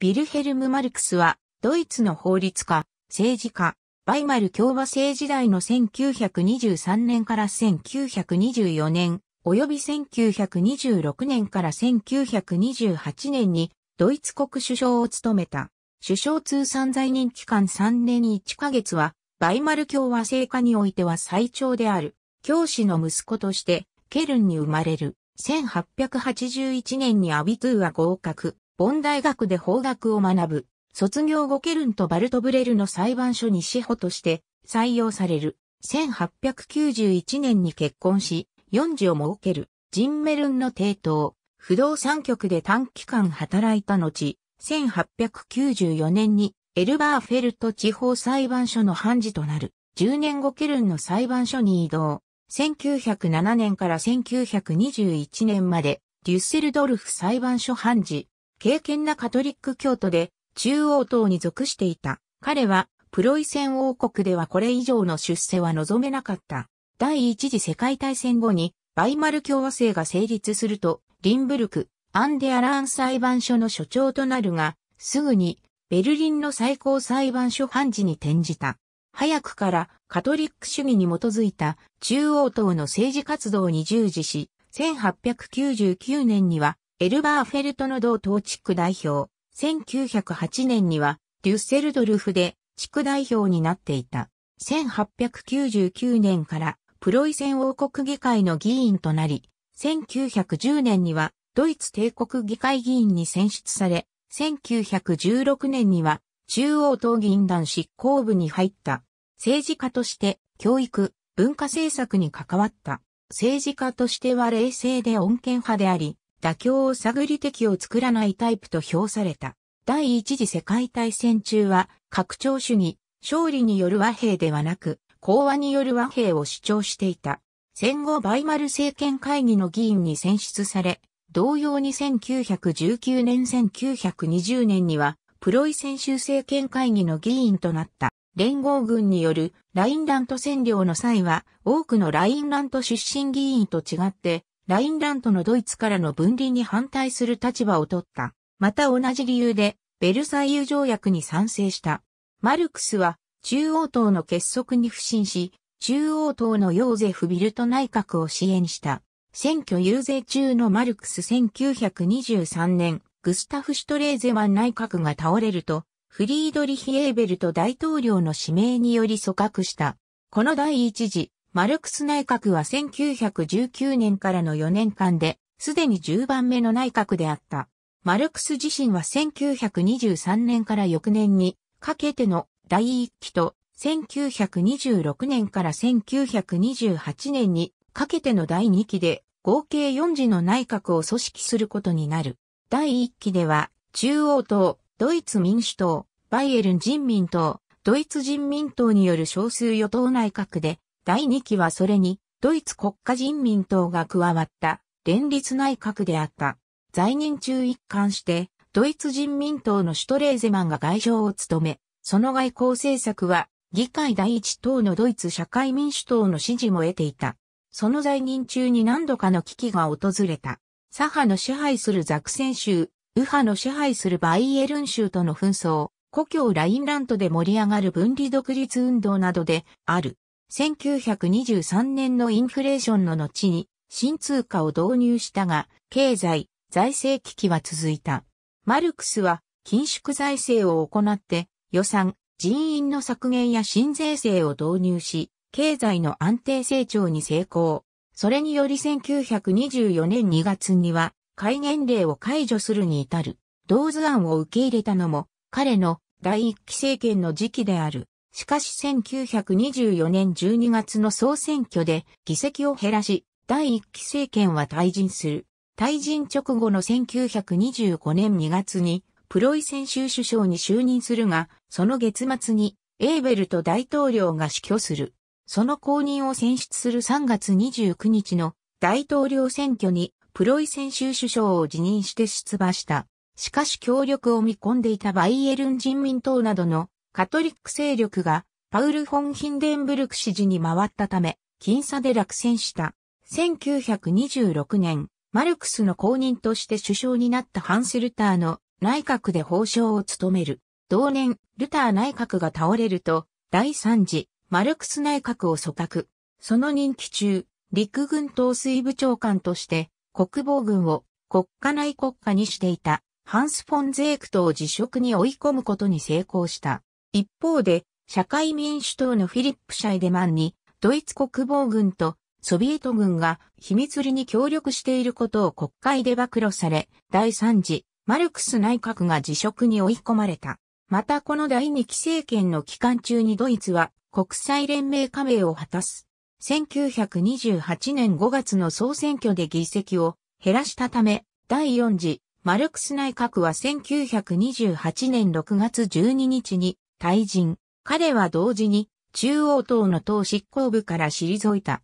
ビルヘルム・マルクスは、ドイツの法律家、政治家、バイマル共和制時代の1923年から1924年、及び1926年から1928年に、ドイツ国首相を務めた。首相通算在任期間3年1ヶ月は、バイマル共和制下においては最長である。教師の息子として、ケルンに生まれる。1881年にアビトゥーは合格。ボン大学で法学を学ぶ。卒業後ケルンとバルトブレルの裁判所に司法として採用される。1891年に結婚し、四児を設ける。ジンメルンの帝都、不動産局で短期間働いた後、1894年にエルバーフェルト地方裁判所の判事となる。10年後ケルンの裁判所に移動。1907年から1921年まで、デュッセルドルフ裁判所判事、敬虔なカトリック教徒で中央党に属していた。彼はプロイセン王国ではこれ以上の出世は望めなかった。第一次世界大戦後にバイマル共和制が成立すると、リンブルク、アンデアラン裁判所の所長となるが、すぐにベルリンの最高裁判所判事に転じた。早くからカトリック主義に基づいた中央党の政治活動に従事し、1899年にはエルバーフェルトの同等地区代表。1908年には、デュッセルドルフで地区代表になっていた。1899年からプロイセン王国議会の議員となり、1910年にはドイツ帝国議会議員に選出され、1916年には中央党議員団執行部に入った。政治家として教育、文化政策に関わった。政治家としては冷静で穏健派であり、妥協を探り敵を作らないタイプと評された。第一次世界大戦中は、拡張主義、勝利による和平ではなく、講和による和平を主張していた。戦後バイマル政権会議の議員に選出され、同様に1919年1920年には、プロイセン州政権会議の議員となった。連合軍によるラインラント占領の際は、多くのラインラント出身議員と違って、ラインラントのドイツからの分離に反対する立場を取った。また同じ理由で、ベルサイユ条約に賛成した。マルクスは、中央党の結束に不信し、中央党のヨーゼフ・ビルト内閣を支援した。選挙遊説中のマルクス1923年、グスタフ・シュトレーゼマン内閣が倒れると、フリードリヒ・エーベルト大統領の指名により組閣した。この第一次マルクス内閣は1919年からの4年間で、すでに10番目の内閣であった。マルクス自身は1923年から翌年にかけての第1期と、1926年から1928年にかけての第2期で、合計4次の内閣を組織することになる。第1期では、中央党、ドイツ民主党、バイエルン人民党、ドイツ人民党による少数与党内閣で、第2期はそれに、ドイツ国家人民党が加わった連立内閣であった。在任中一貫して、ドイツ人民党のシュトレーゼマンが外相を務め、その外交政策は、議会第一党のドイツ社会民主党の支持も得ていた。その在任中に何度かの危機が訪れた。左派の支配するザクセン州、右派の支配するバイエルン州との紛争、故郷ラインラントで盛り上がる分離独立運動などである。1923年のインフレーションの後に新通貨を導入したが、経済、財政危機は続いた。マルクスは、緊縮財政を行って、予算、人員の削減や新税制を導入し、経済の安定成長に成功。それにより1924年2月には、戒厳令を解除するに至る、同図案を受け入れたのも、彼の第一期政権の時期である。しかし1924年12月の総選挙で議席を減らし、第一期政権は退陣する。退陣直後の1925年2月にプロイセン州首相に就任するが、その月末にエーベルト大統領が死去する。その後任を選出する3月29日の大統領選挙にプロイセン州首相を辞任して出馬した。しかし協力を見込んでいたバイエルン人民党などのカトリック勢力がパウル・フォン・ヒンデンブルク支持に回ったため、僅差で落選した。1926年、マルクスの公認として首相になったハンス・ルターの内閣で法相を務める。同年、ルター内閣が倒れると、第3次、マルクス内閣を組閣。その任期中、陸軍統帥部長官として、国防軍を国家内国家にしていたハンス・フォン・ゼークトを辞職に追い込むことに成功した。一方で、社会民主党のフィリップ・シャイデマンに、ドイツ国防軍とソビエト軍が秘密裏に協力していることを国会で暴露され、第3次マルクス内閣が辞職に追い込まれた。またこの第2期政権の期間中にドイツは国際連盟加盟を果たす。1928年5月の総選挙で議席を減らしたため、第4次マルクス内閣は1928年6月12日に退陣。彼は同時に中央党の党執行部から退いた。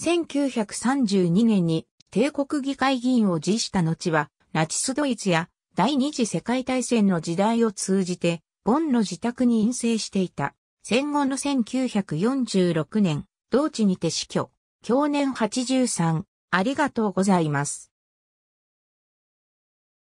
1932年に帝国議会議員を辞した後は、ナチスドイツや第二次世界大戦の時代を通じて、ボンの自宅に陰性していた。戦後の1946年、同地にて死去。去年83。ありがとうございます。